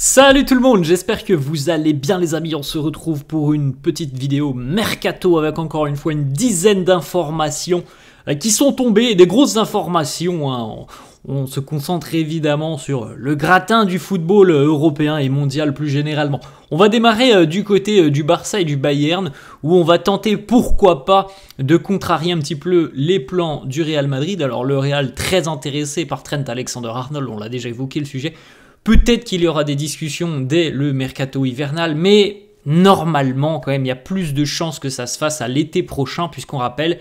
Salut tout le monde, j'espère que vous allez bien les amis, on se retrouve pour une petite vidéo mercato avec encore une fois une dizaine d'informations euh, qui sont tombées, des grosses informations, hein. on, on, se concentre évidemment sur le gratin du football euh, européen et mondial plus généralement. On va démarrer euh, du côté du Barça et du Bayern où on va tenter pourquoi pas de contrarier un petit peu les plans du Real Madrid. Alors le Real très intéressé par Trent Alexander-Arnold, on l'a déjà évoqué le sujet, Peut-être qu'il y aura des discussions dès le mercato hivernal, mais normalement quand même, il y a plus de chances que ça se fasse à l'été prochain, puisqu'on rappelle,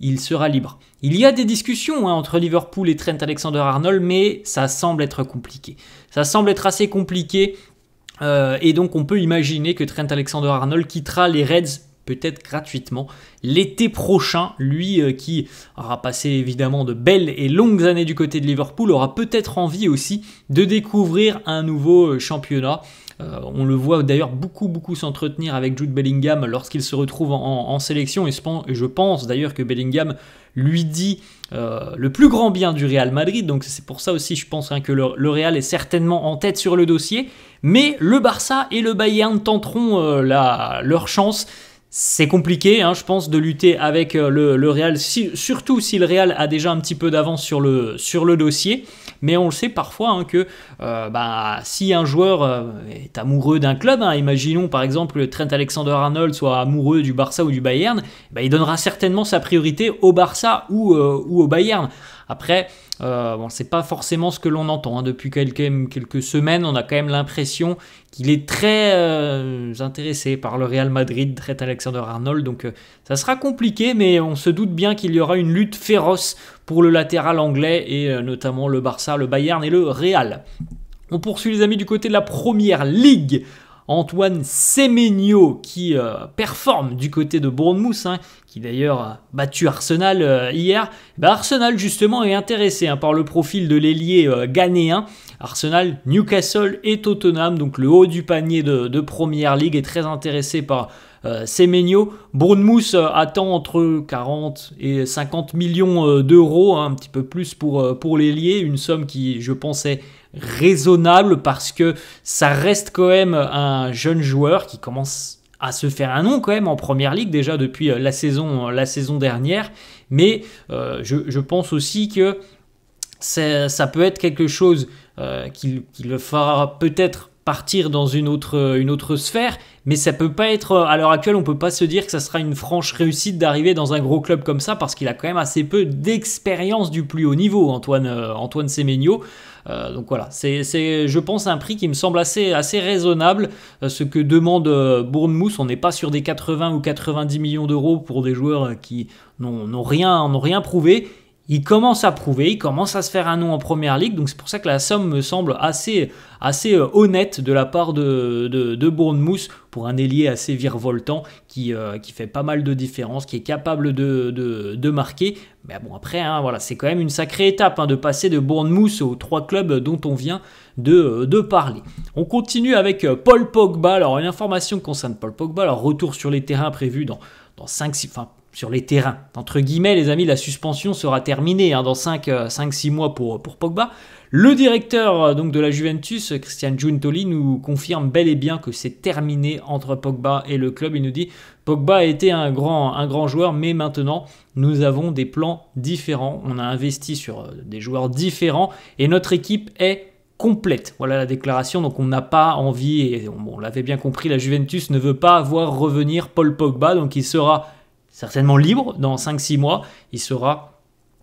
il sera libre. Il y a des discussions hein, entre Liverpool et Trent Alexander-Arnold, mais ça semble être compliqué. Ça semble être assez compliqué, euh, et donc on peut imaginer que Trent Alexander-Arnold quittera les Reds peut-être gratuitement l'été prochain. Lui euh, qui aura passé évidemment de belles et longues années du côté de Liverpool aura peut-être envie aussi de découvrir un nouveau euh, championnat. Euh, on le voit d'ailleurs beaucoup beaucoup s'entretenir avec Jude Bellingham lorsqu'il se retrouve en, sélection et je pense d'ailleurs que Bellingham lui dit le plus grand bien du Real Madrid. Donc c'est pour ça aussi, je pense hein, que le, Real est certainement en tête sur le dossier. Mais le Barça et le Bayern tenteront la, leur chance c'est compliqué, hein, je pense, de lutter avec euh, le, Real, surtout si le Real a déjà un petit peu d'avance sur le, sur le dossier. Mais on le sait parfois hein, que euh, bah, si un joueur euh, est amoureux d'un club, hein, imaginons par exemple que Trent Alexander-Arnold soit amoureux du Barça ou du Bayern, bah, il donnera certainement sa priorité au Barça ou au Bayern. Après, ce euh, bon, c'est pas forcément ce que l'on entend. Hein. Depuis quelques, quelques semaines, on a quand même l'impression qu'il est très euh, intéressé par le Real Madrid, traite Alexander Arnold. Donc euh, ça sera compliqué, mais on se doute bien qu'il y aura une lutte féroce pour le latéral anglais et notamment le Barça, le Bayern et le Real. On poursuit les amis du côté de la première ligue Antoine Semenyo qui euh, performe du côté de Bournemouth, hein, qui d'ailleurs a battu Arsenal euh, hier. Eh ben, Arsenal justement est intéressé hein, par le profil de l'ailier euh, ghanéen. Arsenal, Newcastle et Tottenham, donc le haut du panier de, Premier League, est très intéressé par Semenyo. Bournemouth attend entre 40 et 50 millions d'euros, hein, un petit peu plus pour, pour l'ailier, une somme qui je pensais raisonnable parce que ça reste quand même un jeune joueur qui commence à se faire un nom quand même en première ligue déjà depuis euh, la saison, euh, la saison dernière. Mais euh, je, pense aussi que ça, peut être quelque chose qui, qui, le fera peut-être partir dans une autre, une autre sphère, mais ça peut pas être euh, à l'heure actuelle, on peut pas se dire que ça sera une franche réussite d'arriver dans un gros club comme ça parce qu'il a quand même assez peu d'expérience du plus haut niveau, Antoine euh, Antoine euh, donc voilà, c'est je pense un prix qui me semble assez, assez raisonnable. ce que demande Bournemouth, on n'est pas sur des 80 ou 90 millions d'euros pour des joueurs qui n'ont rien, rien prouvé il commence à prouver, il commence à se faire un nom en première ligue, donc c'est pour ça que la somme me semble assez, assez euh, honnête de la part de, de, Bournemouth pour un ailier assez virevoltant qui, euh, qui fait pas mal de différence, qui est capable de, marquer. Mais bon, après, hein, voilà, c'est quand même une sacrée étape hein, de passer de Bournemouth aux trois clubs dont on vient de, parler. On continue avec euh, Paul Pogba. Alors, une information concerne Paul Pogba. Alors, retour sur les terrains prévus dans, dans 5, 6, sur les terrains. Entre guillemets, les amis, la suspension sera terminée hein, dans 5-6 euh, mois pour, pour Pogba. Le directeur euh, donc, de la Juventus, Christian Giuntoli, nous confirme bel et bien que c'est terminé entre Pogba et le club. Il nous dit Pogba a été un grand, un grand joueur, mais maintenant, nous avons des plans différents. On a investi sur euh, des joueurs différents et notre équipe est complète. Voilà la déclaration. Donc on n'a pas envie, et on l'avait bien compris, la Juventus ne veut pas voir revenir Paul Pogba. Donc il sera certainement libre dans 5-6 mois, il sera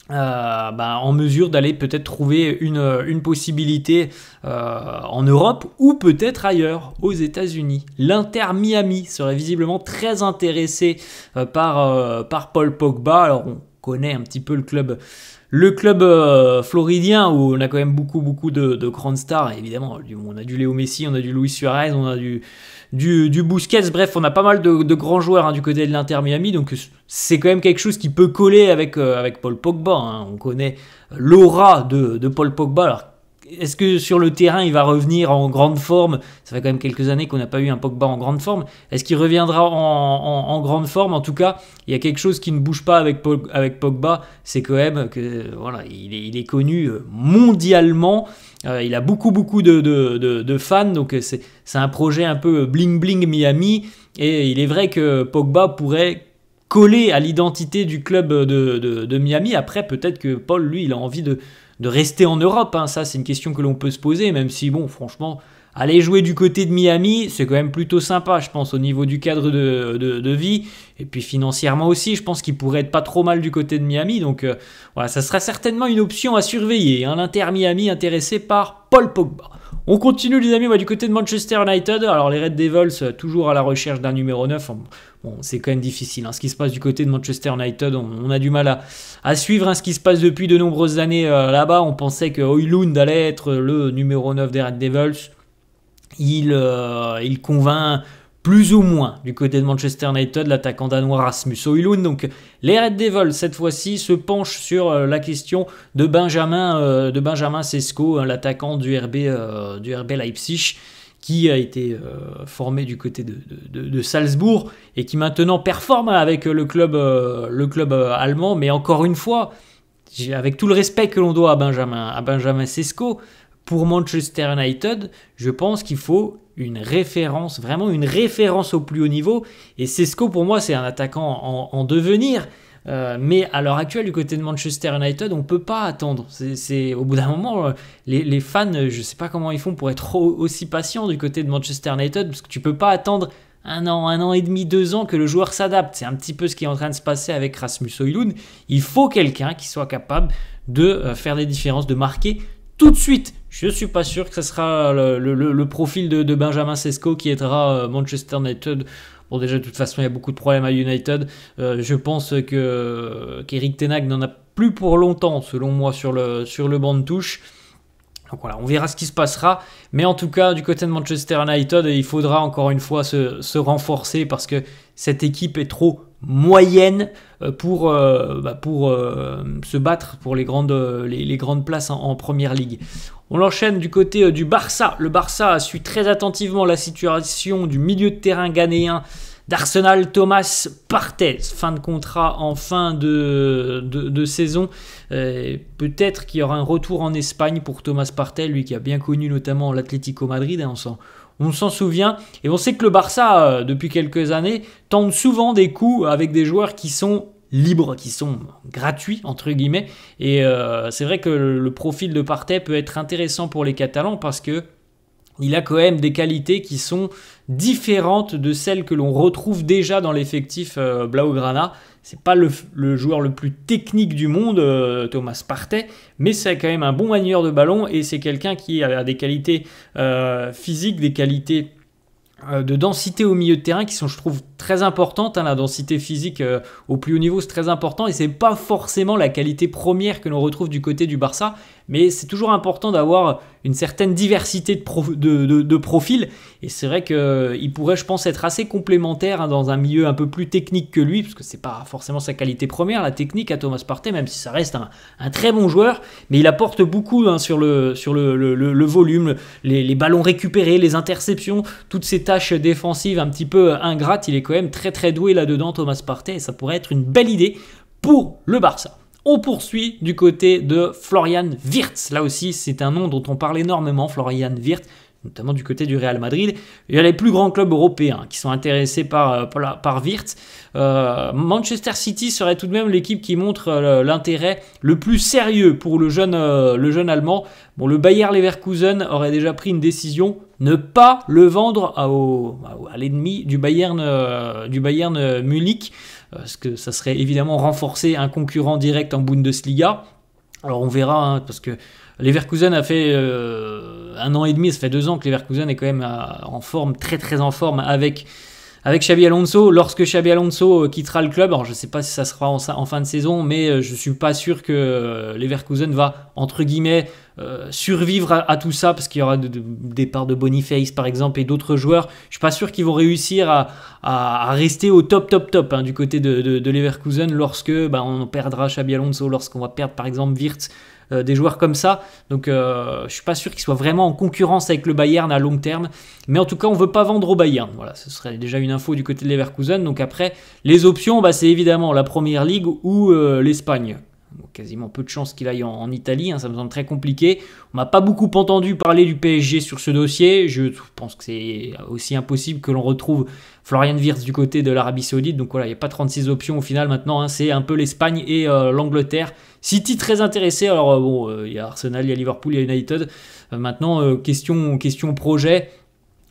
euh, ben, en mesure d'aller peut-être trouver une, possibilité euh, en Europe ou peut-être ailleurs, aux États-Unis. L'Inter Miami serait visiblement très intéressé euh, par, par Paul Pogba. Alors on connaît un petit peu le club. Le club floridien où on a quand même beaucoup beaucoup de, de grandes stars, évidemment, on a du Léo Messi, on a du Luis Suarez, on a du, du, du Busquets. Bref, on a pas mal de, grands joueurs hein, du côté de l'Inter Miami, donc c'est quand même quelque chose qui peut coller avec, euh, avec Paul Pogba. Hein. On connaît l'aura de, de, Paul Pogba est-ce que sur le terrain, il va revenir en grande forme Ça fait quand même quelques années qu'on n'a pas eu un Pogba en grande forme. Est-ce qu'il reviendra en, grande forme En tout cas, il y a quelque chose qui ne bouge pas avec, avec Pogba. C'est quand même que voilà, il est, connu euh, mondialement. Euh, il a beaucoup, beaucoup de, fans. Donc euh, c'est un projet un peu bling-bling Miami. Et il est vrai que Pogba pourrait coller à l'identité du club de, de Miami. Après, peut-être que Paul, lui, il a envie de de rester en Europe. Hein. Ça, c'est une question que l'on peut se poser, même si, bon, franchement, aller jouer du côté de Miami, c'est quand même plutôt sympa, je pense, au niveau du cadre de, de, vie. Et puis financièrement aussi, je pense qu'il pourrait être pas trop mal du côté de Miami. Donc euh, voilà, ça sera certainement une option à surveiller. Hein. L'Inter Miami intéressé par Paul Pogba. On continue les amis, du côté de Manchester United. Alors les Red Devils, euh, toujours à la recherche d'un numéro 9. Bon, c'est quand même difficile. Hein. Ce qui se passe du côté de Manchester United, on, a du mal à, suivre hein, ce qui se passe depuis de nombreuses années euh, là-bas. On pensait que Oilund allait être le numéro 9 des Red Devils. Il, euh, il convainc plus ou moins du côté de Manchester United, l'attaquant danois Rasmus Højlund. Donc les Red Devils cette fois-ci se penchent sur euh, la question de Benjamin euh, de Benjamin Sesko, hein, l'attaquant du RB euh, du Leipzig qui a été formé du côté de, Salzbourg et qui maintenant performe avec le club, le club allemand. Mais encore une fois, avec tout le respect que l'on doit à Benjamin, à Benjamin Sesko, pour Manchester United, je pense qu'il faut une référence, vraiment une référence au plus haut niveau. Et Sesco, pour moi, c'est un attaquant en, devenir. Euh, mais à l'heure actuelle, du côté de Manchester United, on ne peut pas attendre. C'est Au bout d'un moment, euh, les, les fans, euh, je ne sais pas comment ils font pour être aussi patients du côté de Manchester United, parce que tu ne peux pas attendre un an, un an et demi, deux ans que le joueur s'adapte. C'est un petit peu ce qui est en train de se passer avec Rasmus Højlund. Il faut quelqu'un qui soit capable de faire des différences, de marquer tout de suite. Je ne suis pas sûr que ce sera le, profil de, Benjamin Sesko qui aidera euh, Manchester United. Bon, déjà, de toute façon, il y a beaucoup de problèmes à United. Euh, je pense que euh, qu'Eric Tenag n'en a plus pour longtemps, selon moi, sur le, sur le banc de touche. Donc voilà, on verra ce qui se passera. Mais en tout cas, du côté de Manchester United, il faudra encore une fois se, renforcer parce que cette équipe est trop moyenne pour, bah, pour se battre pour les grandes, les, grandes places en, en, Première Ligue. On l'enchaîne du côté euh, du Barça. Le Barça suit très attentivement la situation du milieu de terrain ghanéen d'Arsenal Thomas Partey. Fin de contrat en fin de, saison. Euh, peut-être qu'il y aura un retour en Espagne pour Thomas Partey, lui qui a bien connu notamment l'Atlético Madrid. Hein, on s'en souvient. Et on sait que le Barça, euh, depuis quelques années, tente souvent des coups avec des joueurs qui sont libres, qui sont gratuits, entre guillemets. Et euh, c'est vrai que le profil de Partey peut être intéressant pour les Catalans parce que il a quand même des qualités qui sont différentes de celles que l'on retrouve déjà dans l'effectif euh, Blaugrana. C'est pas le, joueur le plus technique du monde, euh, Thomas Partey, mais c'est quand même un bon manieur de ballon et c'est quelqu'un qui a des qualités physiques, des qualités euh, de densité au milieu de terrain qui sont, je trouve, très importantes. Hein, la densité physique euh, au plus haut niveau, c'est très important et c'est pas forcément la qualité première que l'on retrouve du côté du Barça, mais c'est toujours important d'avoir une certaine diversité de, de, de, profils. Et c'est vrai qu'il pourrait, je pense, être assez complémentaire hein, dans un milieu un peu plus technique que lui, parce que c'est pas forcément sa qualité première, la technique à Thomas Partey, même si ça reste un, très bon joueur, mais il apporte beaucoup hein, sur le, sur volume, les, les ballons récupérés, les interceptions, toutes ces tâche défensive un petit peu ingrate il est quand même très très doué là-dedans Thomas Partey et ça pourrait être une belle idée pour le Barça. On poursuit du côté de Florian Wirtz. Là aussi, c'est un nom dont on parle énormément, Florian Wirtz notamment du côté du Real Madrid. Il y a les plus grands clubs européens qui sont intéressés par, euh, par, par Wirtz. Euh, Manchester City serait tout de même l'équipe qui montre euh, l'intérêt le plus sérieux pour le jeune, le jeune Allemand. Bon, le Bayer Leverkusen aurait déjà pris une décision ne pas le vendre à, à l'ennemi du Bayern, euh, du Bayern euh, Munich, euh, parce que ça serait évidemment renforcer un concurrent direct en Bundesliga. Alors on verra, hein, parce que Leverkusen a fait un an et demi, ça fait deux ans que Leverkusen est quand même en forme, très très en forme avec avec Xabi Alonso, lorsque Xabi Alonso euh, quittera le club, alors je ne sais pas si ça sera en, en fin de saison, mais euh, je ne suis pas sûr que euh, Leverkusen va, entre guillemets, survivre à, tout ça, parce qu'il y aura des parts de Boniface par exemple et d'autres joueurs. Je ne suis pas sûr qu'ils vont réussir à, rester au top, top, top hein, du côté de, Leverkusen lorsque bah, on perdra Xabi Alonso, lorsqu'on va perdre par exemple Wirtz. Euh, des joueurs comme ça. Donc euh, je suis pas sûr qu'ils soient vraiment en concurrence avec le Bayern à long terme. Mais en tout cas, on veut pas vendre au Bayern. Voilà, ce serait déjà une info du côté de Leverkusen. Donc après, les options, bah, c'est évidemment la Première Ligue ou euh, l'Espagne quasiment peu de chances qu'il aille en, Italie, hein, ça me semble très compliqué. On m'a pas beaucoup entendu parler du PSG sur ce dossier. Je pense que c'est aussi impossible que l'on retrouve Florian Wirtz du côté de l'Arabie Saoudite. Donc voilà, il n'y a pas 36 options au final maintenant. Hein. c'est un peu l'Espagne et euh, l'Angleterre. City très intéressé. Alors euh, bon, euh, il y a Arsenal, il y a Liverpool, il y a United. maintenant, question, question projet.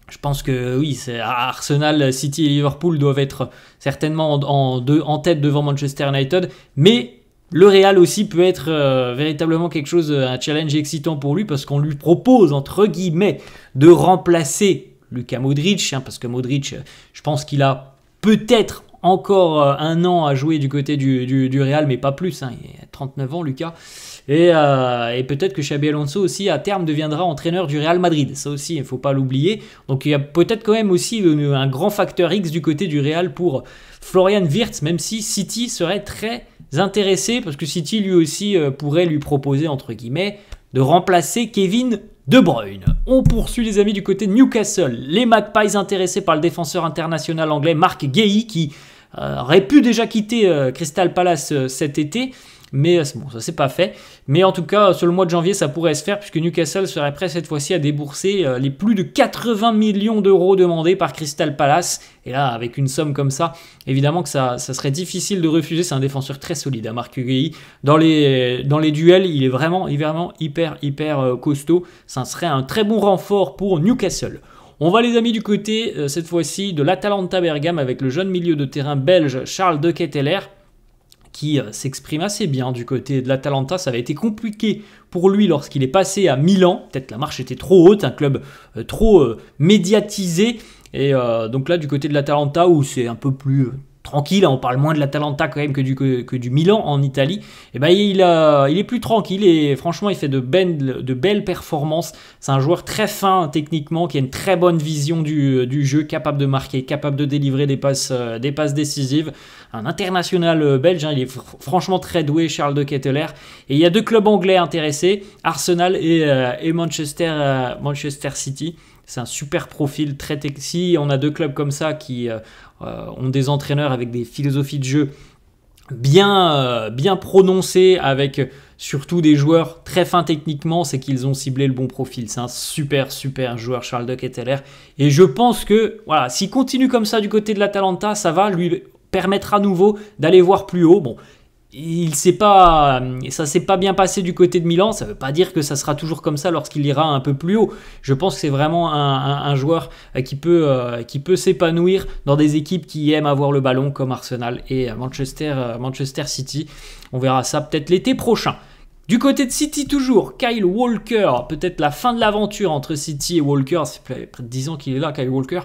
Je pense que oui, Arsenal, City et Liverpool doivent être certainement en, en tête devant Manchester United. Mais le Real aussi peut être euh, véritablement quelque chose, euh, un challenge excitant pour lui parce qu'on lui propose, entre guillemets, de remplacer Lucas Modric, hein, parce que Modric, euh, je pense qu'il a peut-être encore euh, un an à jouer du côté du, du, Real, mais pas plus. Hein. Il a 39 ans, Lucas. Euh, et, peut-être que Xabi Alonso aussi, à terme, deviendra entraîneur du Real Madrid. Ça aussi, il ne faut pas l'oublier. Donc il y a peut-être quand même aussi un grand facteur X du côté du Real pour Florian Wirtz, même si City serait très intéressé, parce que City lui aussi euh, pourrait lui proposer, entre guillemets, de remplacer Kevin de Bruyne. On poursuit les amis du côté de Newcastle. Les Magpies intéressés par le défenseur international anglais Marc Gay qui euh, aurait pu déjà quitter euh, Crystal Palace euh, cet été. Mais bon, ça c'est pas fait. Mais en tout cas, sur le mois de janvier, ça pourrait se faire puisque Newcastle serait prêt cette fois-ci à débourser les plus de 80 millions d'euros demandés par Crystal Palace. Et là, avec une somme comme ça, évidemment que ça, serait difficile de refuser. C'est un défenseur très solide, à hein, Marc Dans les, dans les duels, il est vraiment, vraiment hyper, hyper costaud. Ça serait un très bon renfort pour Newcastle. On va les amis du côté euh, cette fois-ci de l'Atalanta Bergame avec le jeune milieu de terrain belge Charles de Ketteler qui euh, s'exprime assez bien du côté de l'Atalanta. Ça avait été compliqué pour lui lorsqu'il est passé à Milan. Peut-être la marche était trop haute, un club euh, trop médiatisé. Et donc là, du côté de l'Atalanta, où c'est un peu plus tranquille, hein, on parle moins de l'Atalanta quand même que du, que, du Milan en Italie, et eh ben il, est plus tranquille et franchement il fait de, ben, de belles performances. C'est un joueur très fin techniquement, qui a une très bonne vision du, jeu, capable de marquer, capable de délivrer des passes, euh, des passes décisives. Un international euh, belge, hein, il est franchement très doué, Charles de Ketteler. Et il y a deux clubs anglais intéressés, Arsenal et, euh, Manchester City. C'est un super profil très Si on a deux clubs comme ça qui euh, euh, ont des entraîneurs avec des philosophies de jeu bien, euh, bien prononcées, avec surtout des joueurs très fins techniquement, c'est qu'ils ont ciblé le bon profil. C'est un super, super joueur, Charles et Teller Et je pense que, s'il continue comme ça du côté de l'Atalanta, ça va lui permettre à nouveau d'aller voir plus haut. Bon, il s'est pas, euh, ça s'est pas bien passé du côté de Milan. Ça ne veut pas dire que ça sera toujours comme ça lorsqu'il ira un peu plus haut. Je pense que c'est vraiment un, joueur euh, qui peut, euh, qui peut s'épanouir dans des équipes qui aiment avoir le ballon comme Arsenal et Manchester City. On verra ça peut-être l'été prochain. Du côté de City toujours, Kyle Walker, peut-être la fin de l'aventure entre City et Walker, c'est près de 10 ans qu'il est là, Kyle Walker.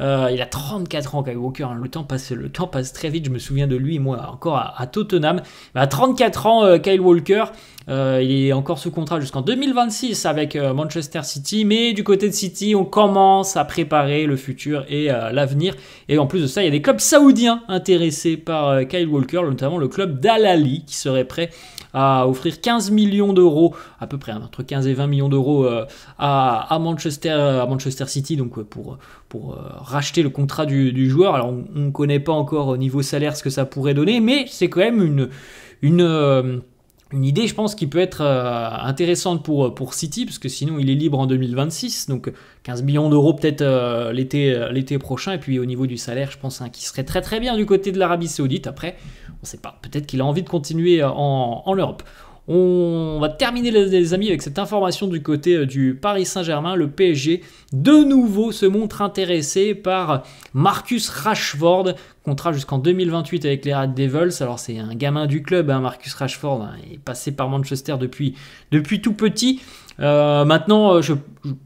Euh, il a 34 ans, Kyle Walker, hein, le, temps passe, le temps passe très vite, je me souviens de lui, moi, encore à, Tottenham. À 34 ans, euh, Kyle Walker, euh, il est encore sous contrat jusqu'en 2026 avec euh, Manchester City, mais du côté de City, on commence à préparer le futur et euh, l'avenir. Et en plus de ça, il y a des clubs saoudiens intéressés par Kyle Walker, notamment le club d'Al-Ali qui serait prêt à offrir 15 millions d'euros, à peu près hein, entre 15 et 20 millions d'euros à, Manchester, à Manchester City, donc pour, pour racheter le contrat du, joueur. Alors on ne connaît pas encore au niveau salaire ce que ça pourrait donner, mais c'est quand même une... une une idée, je pense, qui peut être euh, intéressante pour, euh, pour City, parce que sinon il est libre en 2026, donc 15 millions d'euros peut-être euh, l'été, prochain, et puis au niveau du salaire, je pense un hein, qu'il serait très très bien du côté de l'Arabie Saoudite. Après, on ne sait pas, peut-être qu'il a envie de continuer en, en Europe. On va terminer les amis avec cette information du côté du Paris Saint-Germain. Le PSG de nouveau se montre intéressé par Marcus Rashford, Contrat jusqu'en 2028 avec les Red Devils. Alors c'est un gamin du club, hein, Marcus Rashford. Hein. il est passé par Manchester depuis, depuis tout petit. Euh, maintenant, euh, je,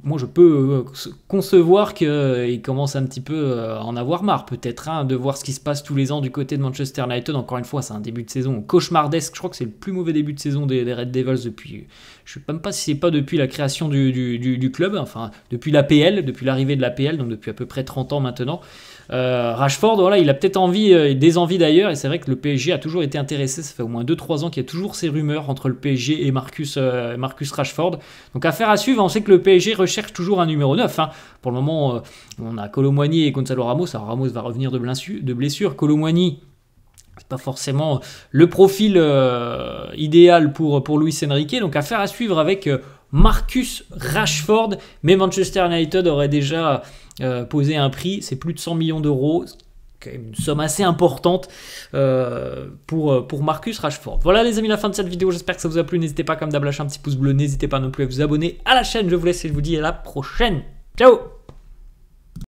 moi, je peux euh, concevoir qu'il commence un petit peu à en avoir marre, peut-être, hein, de voir ce qui se passe tous les ans du côté de Manchester United. Encore une fois, c'est un début de saison cauchemardesque. Je crois que c'est le plus mauvais début de saison des, Red Devils depuis. Je ne sais même pas si c'est pas depuis la création du, du club, enfin, depuis l'APL, depuis l'arrivée de l'APL, donc depuis à peu près 30 ans maintenant. Euh, Rashford, voilà, il a peut-être envie euh, et des envies d'ailleurs, et c'est vrai que le PSG a toujours été intéressé, ça fait au moins 2-3 ans qu'il y a toujours ces rumeurs entre le PSG euh, et Marcus, Rashford. Donc affaire à suivre, on sait que le PSG recherche toujours un numéro 9. Hein. Pour le moment, on a Colomwani et Gonzalo Ramos, alors Ramos va revenir de blessure, de blessure. Colomwani, c'est pas forcément le profil idéal pour, pour Luis Enrique. Donc affaire à suivre avec Marcus Rashford. Mais Manchester United aurait déjà euh, poser un prix, c'est plus de 100 millions d'euros, une somme assez importante euh, pour, euh, pour Marcus Rashford. Voilà les amis, la fin de cette vidéo, j'espère que ça vous a plu. N'hésitez pas comme d'hab à lâcher un petit pouce bleu, n'hésitez pas non plus à vous abonner à la chaîne. Je vous laisse et je vous dis à la prochaine. Ciao